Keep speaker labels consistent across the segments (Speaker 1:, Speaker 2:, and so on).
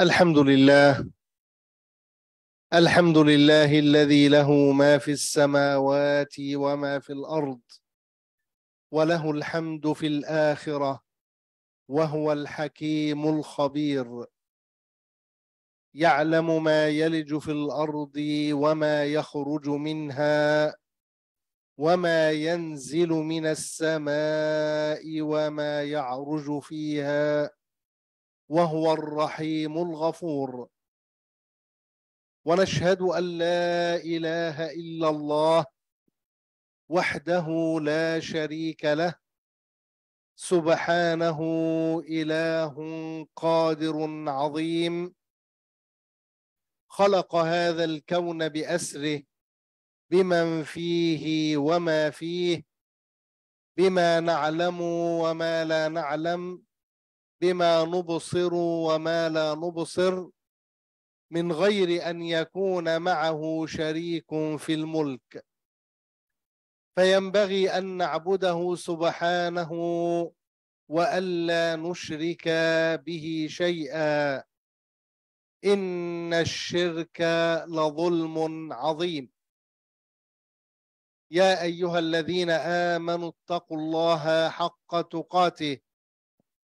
Speaker 1: الحمد لله الحمد لله الذي له ما في
Speaker 2: السماوات وما في الارض وله الحمد في الاخره وهو الحكيم الخبير يعلم ما يلج في الارض وما يخرج منها وما ينزل من السماء وما يعرج فيها وهو الرحيم الغفور ونشهد ان لا اله الا الله وحده لا شريك له سبحانه اله قادر عظيم خلق هذا الكون باسره بمن فيه وما فيه بما نعلم وما لا نعلم بما نبصر وما لا نبصر من غير ان يكون معه شريك في الملك فينبغي ان نعبده سبحانه والا نشرك به شيئا ان الشرك لظلم عظيم يا ايها الذين امنوا اتقوا الله حق تقاته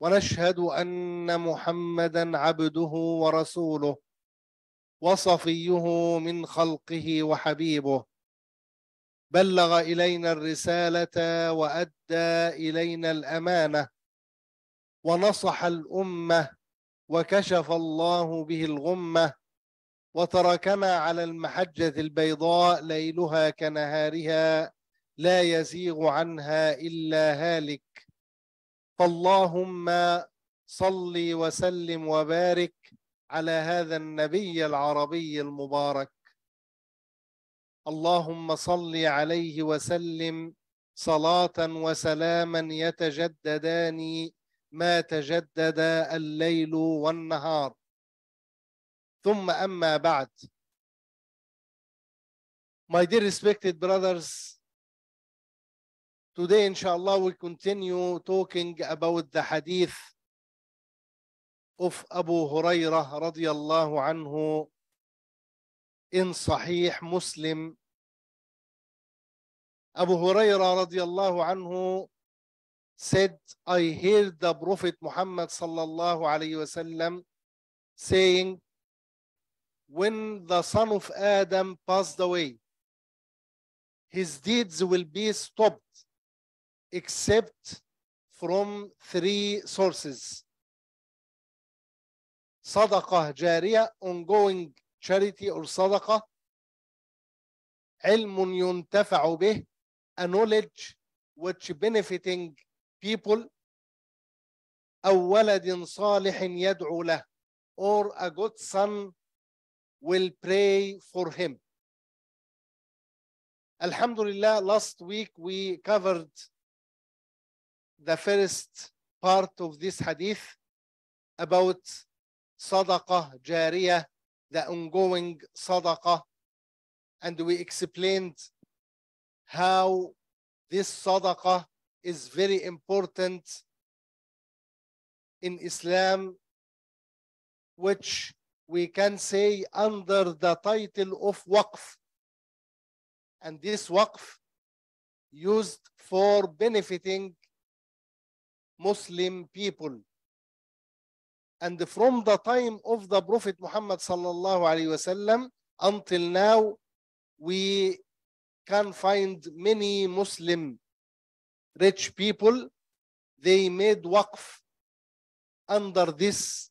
Speaker 2: ونشهد ان محمدا عبده ورسوله وصفيه من خلقه وحبيبه بلغ الينا الرساله وادى الينا الامانه ونصح الامه وكشف الله به الغمه وتركنا على المحجه البيضاء ليلها كنهارها لا يزيغ عنها الا هالك فاللهم صل وسلم وبارك على هذا النبي العربي المبارك اللهم صل عليه وسلم صلاه وسلاما يتجددان ما تجدد الليل والنهار ثم اما بعد My dear respected brothers Today, inshallah, we continue talking about the hadith of Abu Hurairah radiallahu anhu in Sahih Muslim. Abu Hurairah radiallahu anhu said, I heard the Prophet Muhammad sallallahu alayhi wasallam saying, when the son of Adam passed away, his deeds will be stopped except from three sources صدقة جارية ongoing charity or صدقة علم ينتفع به a knowledge which benefiting people أو ولد صالح يدعو له or a good
Speaker 1: son will pray for him. Alhamdulillah, last week we covered the
Speaker 2: first part of this hadith about sadaqah jariyah, the ongoing sadaqah. And we explained
Speaker 1: how this sadaqah is very important in Islam, which we can say under the title of waqf.
Speaker 2: And this waqf used for benefiting Muslim people. And from the time of the Prophet Muhammad sallallahu alaihi wasallam until now, we can find many Muslim rich people. They made waqf under this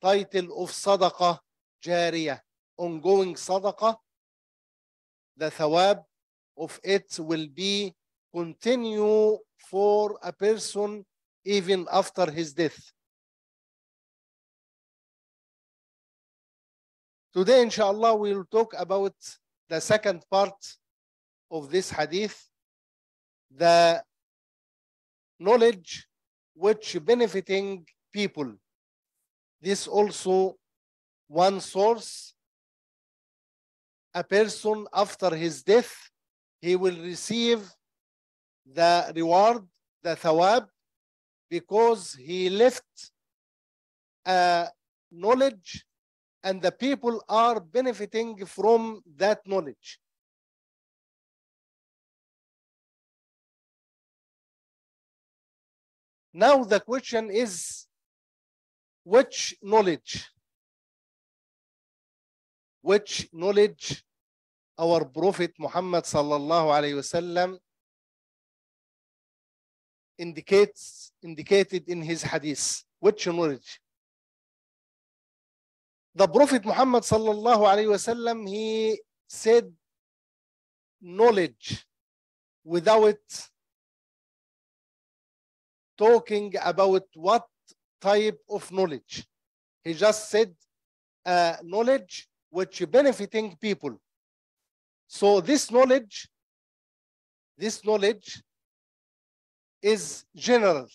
Speaker 2: title of sadaqah jariyah, ongoing sadaqah. The thawab of it will be continue for a person
Speaker 1: even after his death. Today, inshallah, we'll talk about the second part
Speaker 2: of this hadith, the knowledge which benefiting people. This also one source, a person after his death, he will receive the reward, the thawab because he left uh, knowledge
Speaker 1: and the people are benefiting from that knowledge. Now the question is, which knowledge? Which knowledge our Prophet Muhammad sallallahu alayhi wasallam indicates indicated in his hadith which knowledge the prophet muhammad sallallahu alaihi wasallam he said knowledge without
Speaker 2: talking about what type of knowledge he just said uh, knowledge which benefiting people so this knowledge
Speaker 1: this knowledge is general.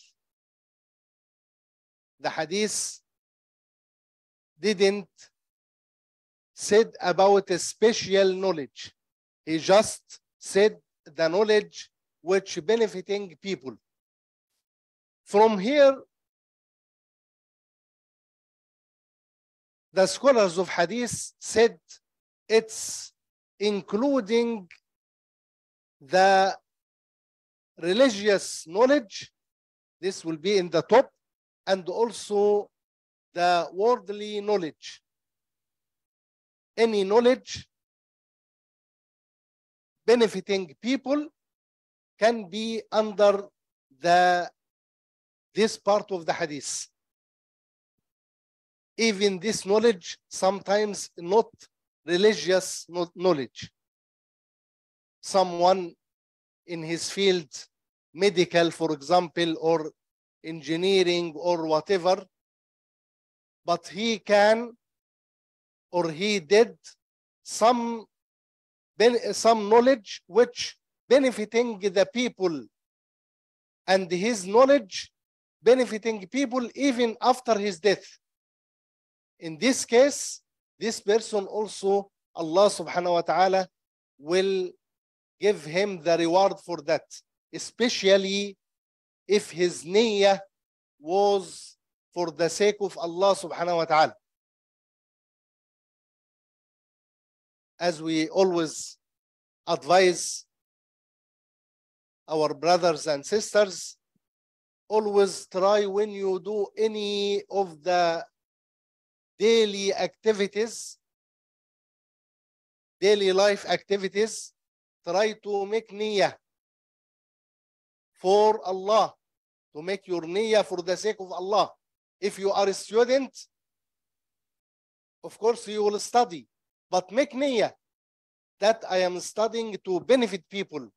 Speaker 1: The hadith didn't said about a special knowledge. He just said the knowledge which benefiting people. From here, the scholars of hadith said it's including
Speaker 2: the religious knowledge, this will be in the top, and also the worldly knowledge.
Speaker 1: Any knowledge benefiting people can be under the
Speaker 2: this part of the hadith. Even this knowledge sometimes not religious knowledge. Someone in his field, medical, for example, or engineering or whatever, but he can or he did some, some knowledge which benefiting the people and his knowledge benefiting people even after his death. In this case, this person also, Allah subhanahu wa ta'ala will give him the reward for that, especially if his niyyah
Speaker 1: was for the sake of Allah subhanahu wa ta'ala. As we always advise our brothers and sisters, always
Speaker 2: try when you do any of the daily activities, daily life activities, try to make niyyah for Allah, to make your niyyah for the sake of Allah. If you are a student, of course you will study, but make niyyah that I am studying to benefit people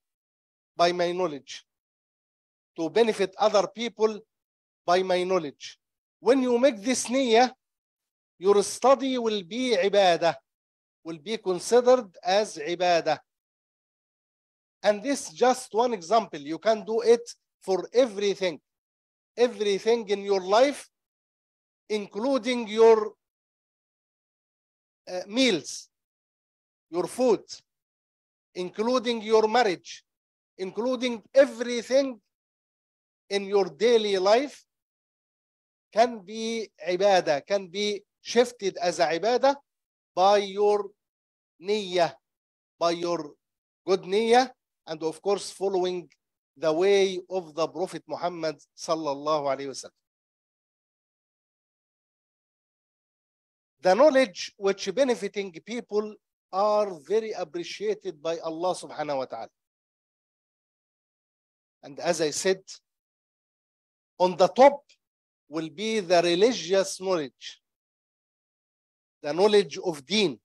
Speaker 2: by my knowledge, to benefit other people by my knowledge. When you make this niyyah, your study will be ibadah, will be considered as ibadah. And this just one example. You can do it for everything,
Speaker 1: everything in your life, including your uh, meals, your food, including
Speaker 2: your marriage, including everything in your daily life can be ibadah, can be shifted as a ibadah by your niyyah, by your good niyyah
Speaker 1: and of course following the way of the Prophet Muhammad sallallahu alaihi wasallam. The knowledge
Speaker 2: which benefiting people are very appreciated by Allah subhanahu wa
Speaker 1: ta'ala. And as I said, on the top will be the religious knowledge, the
Speaker 2: knowledge of deen,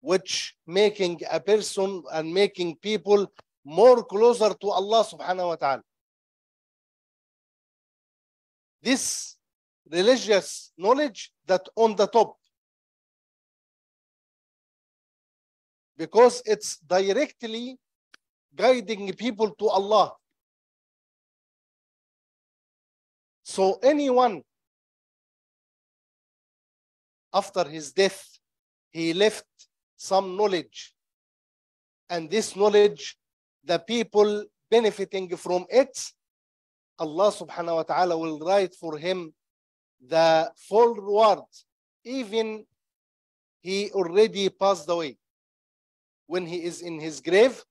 Speaker 2: which making a person and making people more closer to Allah subhanahu wa ta'ala.
Speaker 1: This religious knowledge that on the top because it's directly guiding people to Allah. So anyone after his death, he left some knowledge. And this
Speaker 2: knowledge, the people benefiting from it, Allah subhanahu wa ta'ala will write for him the full reward, even he already passed away. When he is in his grave,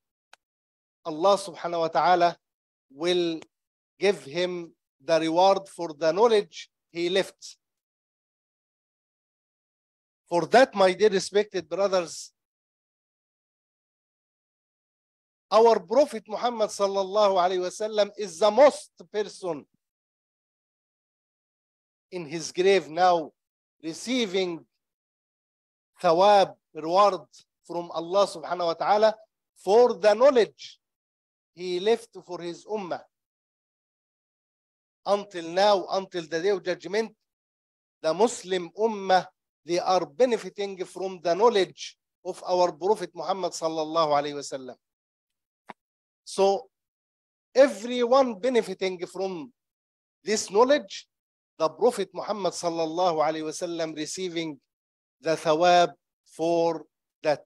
Speaker 2: Allah subhanahu wa ta'ala will give him
Speaker 1: the reward for the knowledge he left. For that, my dear respected brothers,
Speaker 2: our Prophet Muhammad sallallahu alayhi wasallam is the most person in his grave now receiving thawab, reward from Allah subhanahu wa ta'ala for the knowledge he left for his ummah. Until now, until the day of judgment, the Muslim ummah they are benefiting from the knowledge of our Prophet Muhammad sallallahu alayhi wasallam. So everyone benefiting from this knowledge, the Prophet Muhammad sallallahu alayhi wasallam receiving
Speaker 1: the thawab for that.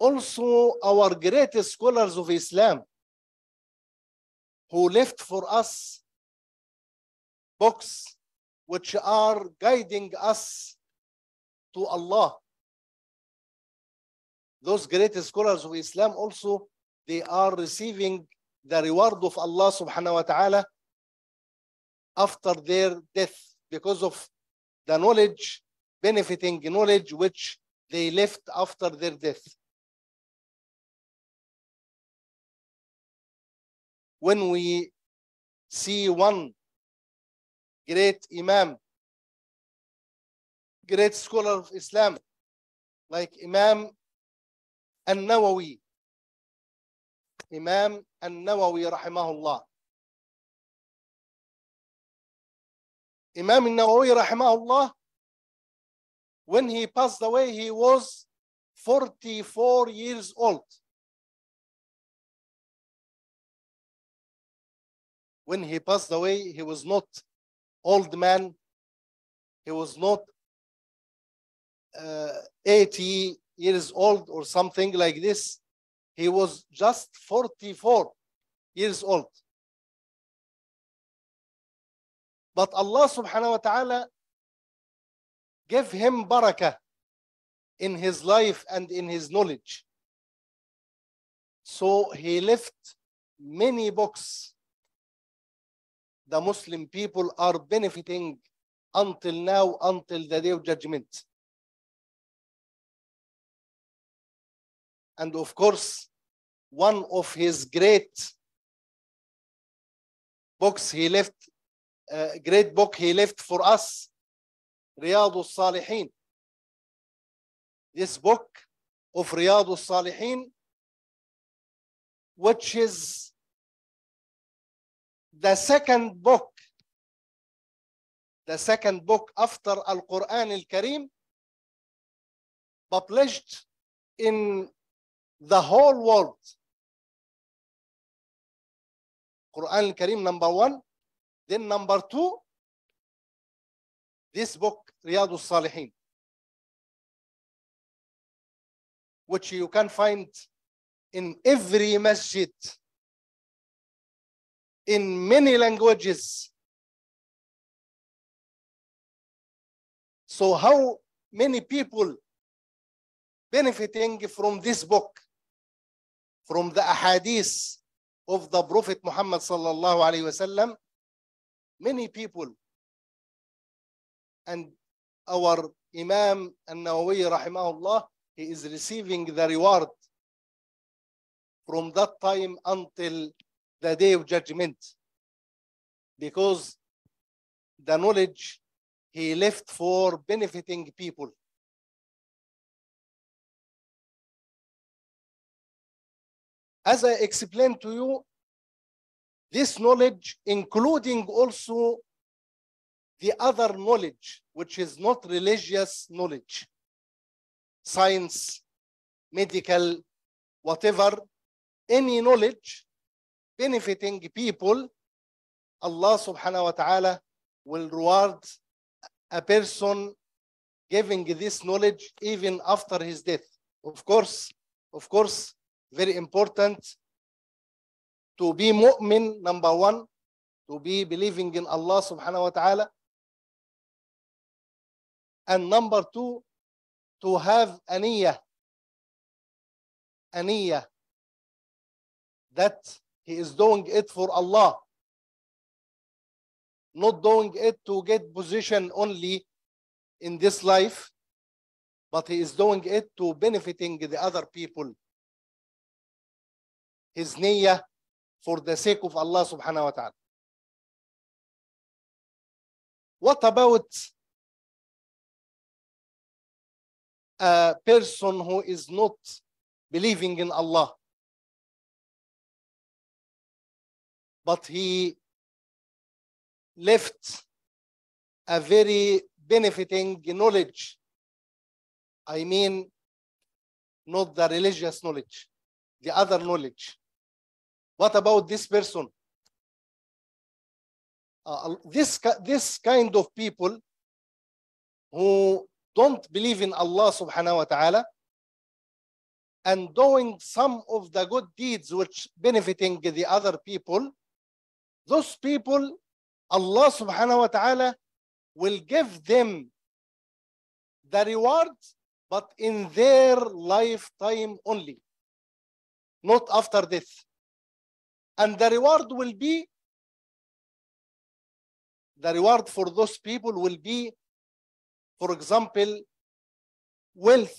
Speaker 1: Also, our greatest scholars of Islam who left for us books which are guiding us to Allah.
Speaker 2: Those great scholars of Islam also, they are receiving the reward of Allah subhanahu wa ta'ala after their death
Speaker 1: because of the knowledge, benefiting knowledge which they left after their death. When we see one great imam, great scholar of Islam, like Imam An-Nawawi, Imam An-Nawawi rahimahullah. Imam An-Nawawi rahimahullah, when he passed away, he was 44 years old. When he passed away, he was not old man. He was not uh, 80
Speaker 2: years old or something like this. He was just 44
Speaker 1: years old. But Allah subhanahu wa ta'ala gave him barakah in his life and in his knowledge. So he left many
Speaker 2: books the Muslim people are benefiting
Speaker 1: until now, until the day of judgment. And of course, one of his great books he left, a uh, great book he left for us, Riyadh salihin This book of Riyadh salihin which is the second book the second book after Al-Quran Al-Karim published in the whole world Quran Al-Karim number one then number two this book Riyadh Al-Salihin which you can find in every masjid in many languages. So how many people benefiting from this book, from the ahadith of the
Speaker 2: Prophet Muhammad sallallahu alaihi wasallam? Many people. And our Imam An-Nawawi rahimahullah, he is receiving the reward from that time until
Speaker 1: the day of judgment because the knowledge he left for benefiting people. As I explained to you, this knowledge, including also the other
Speaker 2: knowledge, which is not religious knowledge, science, medical, whatever, any knowledge benefiting people, Allah subhanahu wa ta'ala will reward a person giving this knowledge even after his death. Of course, of course, very important to be mu'min, number one, to be believing in Allah subhanahu wa ta'ala.
Speaker 1: And number two, to have aniyah. Aniyah. That he is doing it for Allah. Not doing it to get position
Speaker 2: only in this life, but he is doing it to benefiting
Speaker 1: the other people. His niyyah for the sake of Allah subhanahu wa ta'ala. What about a person who is not believing in Allah? but he left a very benefiting knowledge. I mean,
Speaker 2: not the religious knowledge, the other knowledge. What about this person? Uh, uh this, this kind of people who don't believe in Allah subhanahu wa ta'ala and doing some of the good deeds which benefiting the other people those people, Allah subhanahu wa ta'ala will give them the reward, but in their
Speaker 1: lifetime only, not after death. And the reward will be, the reward for those people will be, for example, wealth.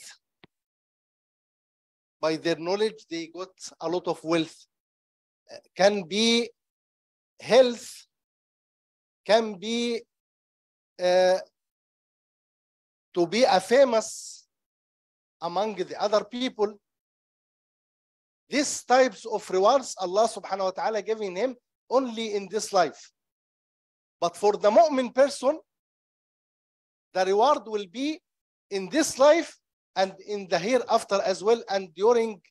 Speaker 1: By their knowledge, they got a lot of wealth. Can be health can be uh, to be a famous among the
Speaker 2: other people. These types of rewards Allah subhanahu wa ta'ala giving him only in this life. But for the mu'min person,
Speaker 1: the reward will be in this life and in the hereafter as well and during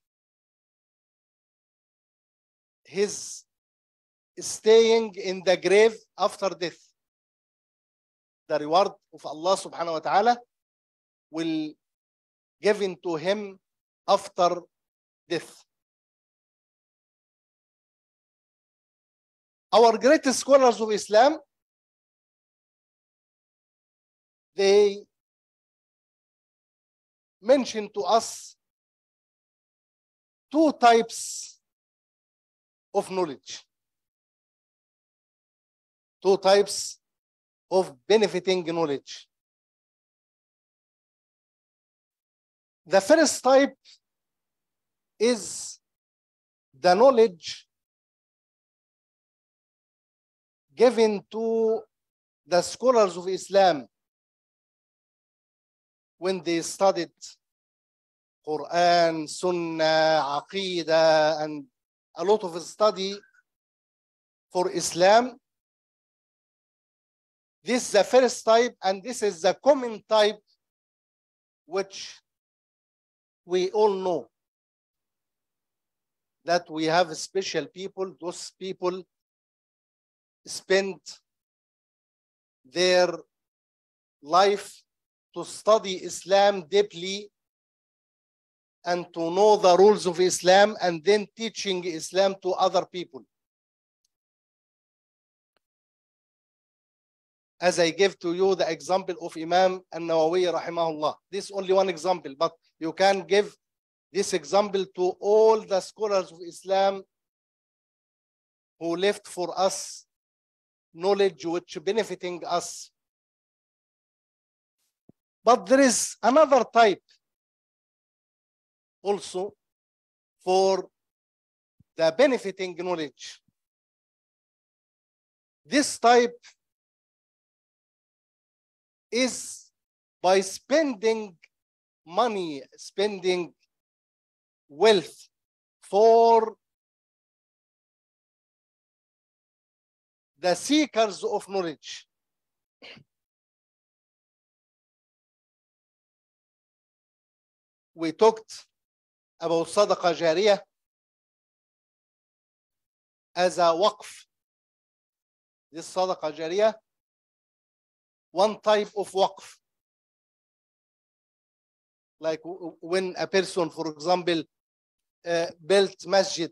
Speaker 1: his staying in the grave after death. The reward of Allah subhanahu wa ta'ala will given to him after death. Our greatest scholars of Islam, they mentioned to us two types of knowledge two types of benefiting knowledge. The first type is the knowledge given to the scholars of Islam when they studied
Speaker 2: Quran, Sunnah, Aqidah, and a lot of study
Speaker 1: for Islam this is the first type, and this is the common type, which
Speaker 2: we all know that we have special people. Those
Speaker 1: people spend their life to study Islam deeply
Speaker 2: and to know the rules of Islam and then teaching Islam to other people. as I give to you the example of Imam al-Nawawi rahimahullah. This is only one example, but you can give this example to all the scholars of Islam
Speaker 1: who left for us knowledge which benefiting us. But there is another type also for the benefiting knowledge. This type is by spending money, spending wealth for the seekers of knowledge. We talked about Sadaqah Jariyah as a waqf. This Sadaqah Jariyah one type of waqf. Like when a person, for example, uh, built masjid.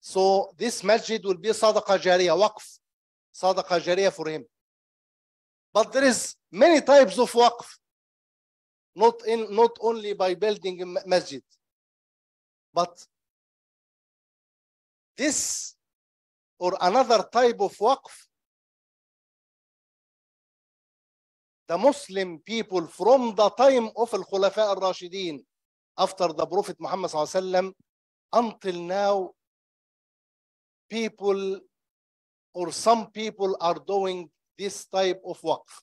Speaker 2: So this masjid will be sadaqah jariyah, waqf, sadaqah jariyah for him. But there is many types of waqf,
Speaker 1: not, in, not only by building a masjid. But this or another type of waqf the Muslim people from the time
Speaker 2: of الخلفاء الراشدين after the Prophet Muhammad صلى الله عليه وسلم until now people or some people are
Speaker 1: doing this type of waqf.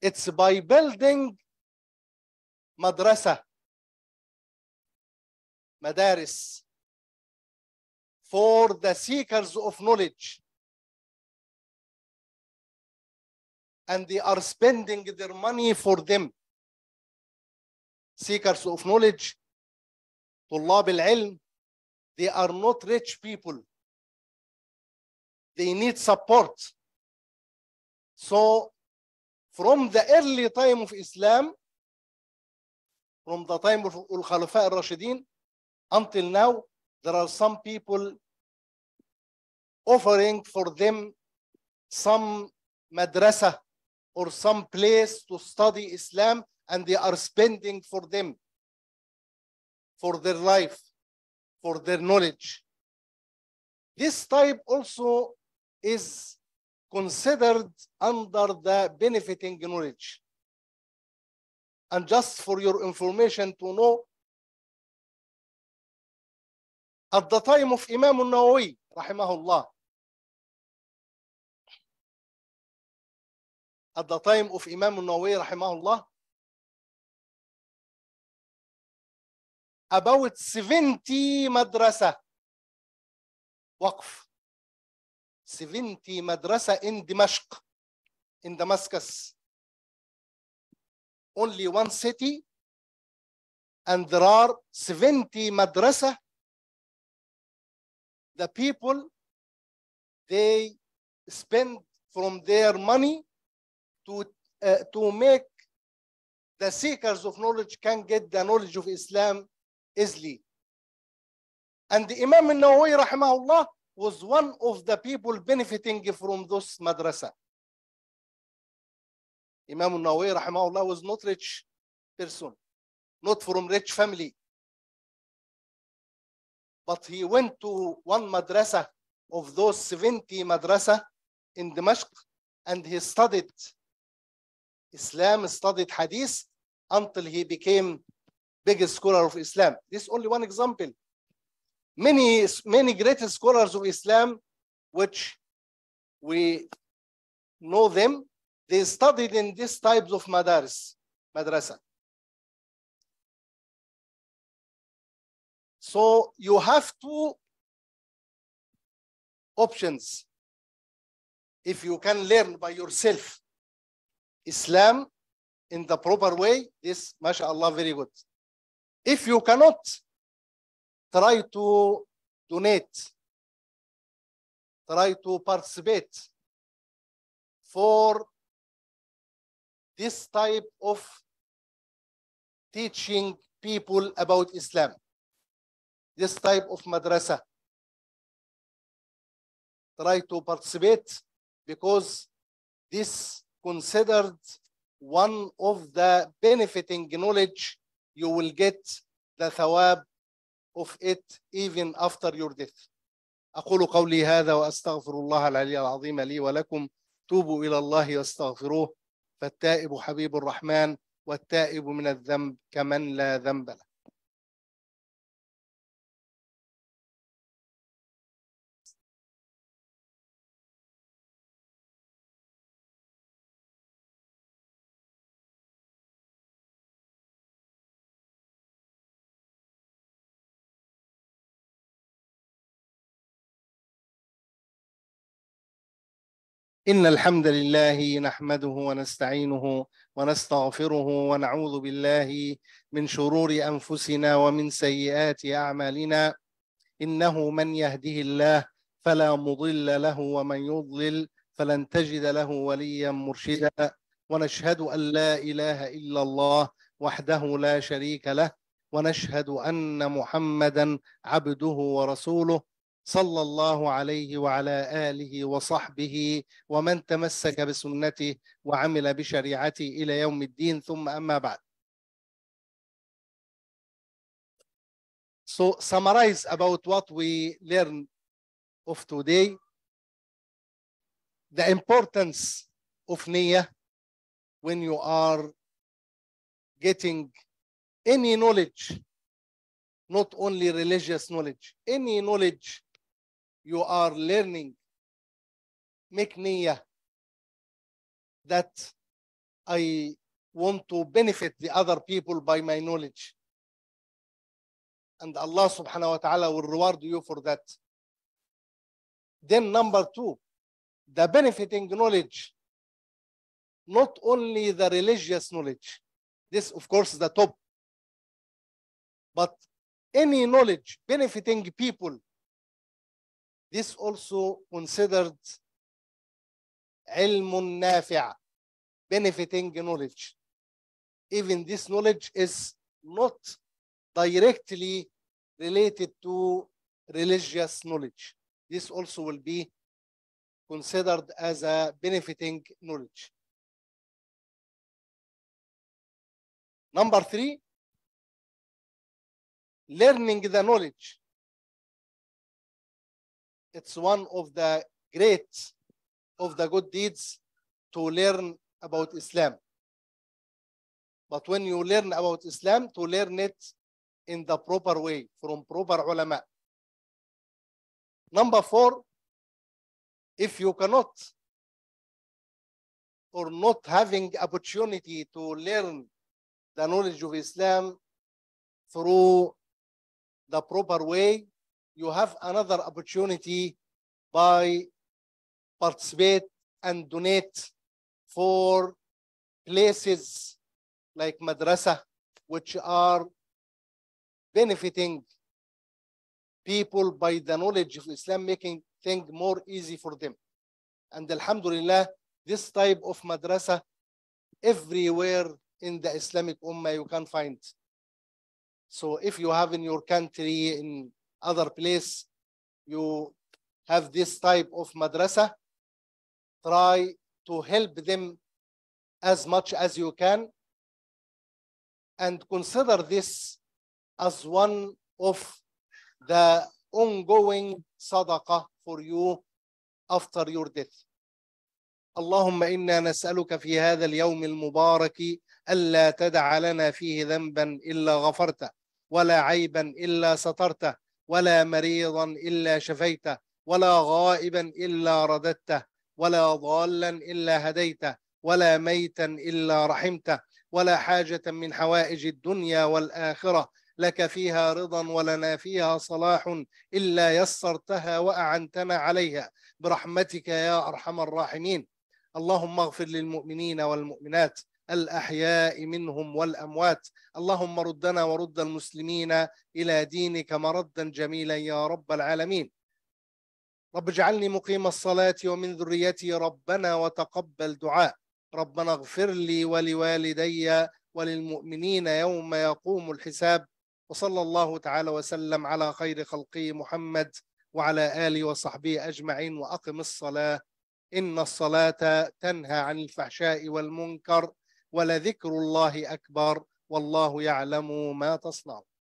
Speaker 1: It's by building madrasa, madaris, for the seekers of knowledge. and they are spending their money for them. Seekers of knowledge, طلاب العلم, they are not rich people. They need support. So from the early time of
Speaker 2: Islam, from the time of al Khalifa al-Rashidin until now, there are some people offering for them some madrasa or some place to study Islam and they are spending for them, for their life, for their knowledge. This type also is considered under the benefiting knowledge.
Speaker 1: And just for your information to know, at the time of Imam al-Nawawi, rahimahullah, at the time of Imam Nawawi rahimahullah about 70 madrasa وقف 70 madrasa in Dimashq in Damascus only one city and there are 70 madrasa the people they spend from their money to, uh, to make
Speaker 2: the seekers of knowledge can get the knowledge of Islam easily. And Imam al-Nawawi rahimahullah was one of the people benefiting
Speaker 1: from this madrasa. Imam al-Nawawi rahimahullah was not rich person, not from rich family.
Speaker 2: But he went to one madrasa of those 70 madrasa in Damascus and he studied Islam, studied Hadith until he became biggest scholar of Islam. This is only one example. Many, many great scholars of Islam, which
Speaker 1: we know them, they studied in these types of madaris, madrasa. So you have two options. If you can learn by yourself Islam in the
Speaker 2: proper way is, mashallah, very good. If you cannot,
Speaker 1: try to donate, try to participate for this type of teaching people about Islam, this type of madrasa. Try to participate
Speaker 2: because this considered one of the benefiting knowledge you will get the thawab of it even after your death أقول قولي هذا وأستغفر الله العلي العظيم لي ولكم توبوا إلى الله واستغفروه فالتائب حبيب الرحمن
Speaker 1: والتائب من الذنب كمن لا ذنب له إن الحمد لله نحمده ونستعينه ونستغفره
Speaker 2: ونعوذ بالله من شرور أنفسنا ومن سيئات أعمالنا إنه من يهده الله فلا مضل له ومن يضلل فلن تجد له وليا مرشدا ونشهد أن لا إله إلا الله وحده لا شريك له ونشهد أن محمدا عبده ورسوله صلى الله عليه وعلى اله وصحبه ومن تمسك بسنته وعمل بشريعته الى يوم الدين ثم
Speaker 1: اما بعد. So summarize about what we learned of today.
Speaker 2: The importance of niyyah when you are getting any knowledge, not only religious knowledge, any knowledge you are learning. Make niya. that I want to benefit the other people by my knowledge. And Allah subhanahu wa ta'ala will reward you for that. Then number two, the benefiting knowledge. Not only the religious knowledge. This, of course, is the top. But any knowledge benefiting people this also considered علم نافع benefiting knowledge. Even this knowledge is not directly related to religious knowledge. This also will be considered
Speaker 1: as a benefiting knowledge. Number three, learning the knowledge it's one of the great of the good deeds to learn about Islam.
Speaker 2: But when you learn about Islam, to learn it in the proper way from proper
Speaker 1: ulama. Number four, if you cannot or not having opportunity to learn
Speaker 2: the knowledge of Islam through the proper way you have another opportunity by participate and donate for places like madrasa, which are benefiting people by the knowledge of Islam, making things more easy for them. And alhamdulillah, this type of madrasa everywhere in the Islamic Ummah you can find. So if you have in your country, in other place you have this type of madrasa, try to help them as much as you can and consider this as one of the ongoing sadaqa for you after your death. اللهم إنا نسألك في هذا اليوم المبارك ألا تدع لنا فيه ذنبا إلا غفرته ولا عيبا إلا سترته ولا مريضا الا شفيته ولا غائبا الا رددته ولا ضالا الا هديته ولا ميتا الا رحمته ولا حاجه من حوائج الدنيا والاخره لك فيها رضا ولنا فيها صلاح الا يسرتها واعنتنا عليها برحمتك يا ارحم الراحمين اللهم اغفر للمؤمنين والمؤمنات الاحياء منهم والاموات اللهم ردنا ورد المسلمين الى دينك مردا جميلا يا رب العالمين رب اجعلني مقيم الصلاه ومن ذريتي ربنا وتقبل دعاء ربنا اغفر لي ولوالدي وللمؤمنين يوم يقوم الحساب وصلى الله تعالى وسلم على خير خلقه محمد وعلى اله وصحبه اجمعين واقم الصلاه ان الصلاه تنهى عن الفحشاء والمنكر ولذكر الله
Speaker 1: أكبر والله يعلم ما تصنعون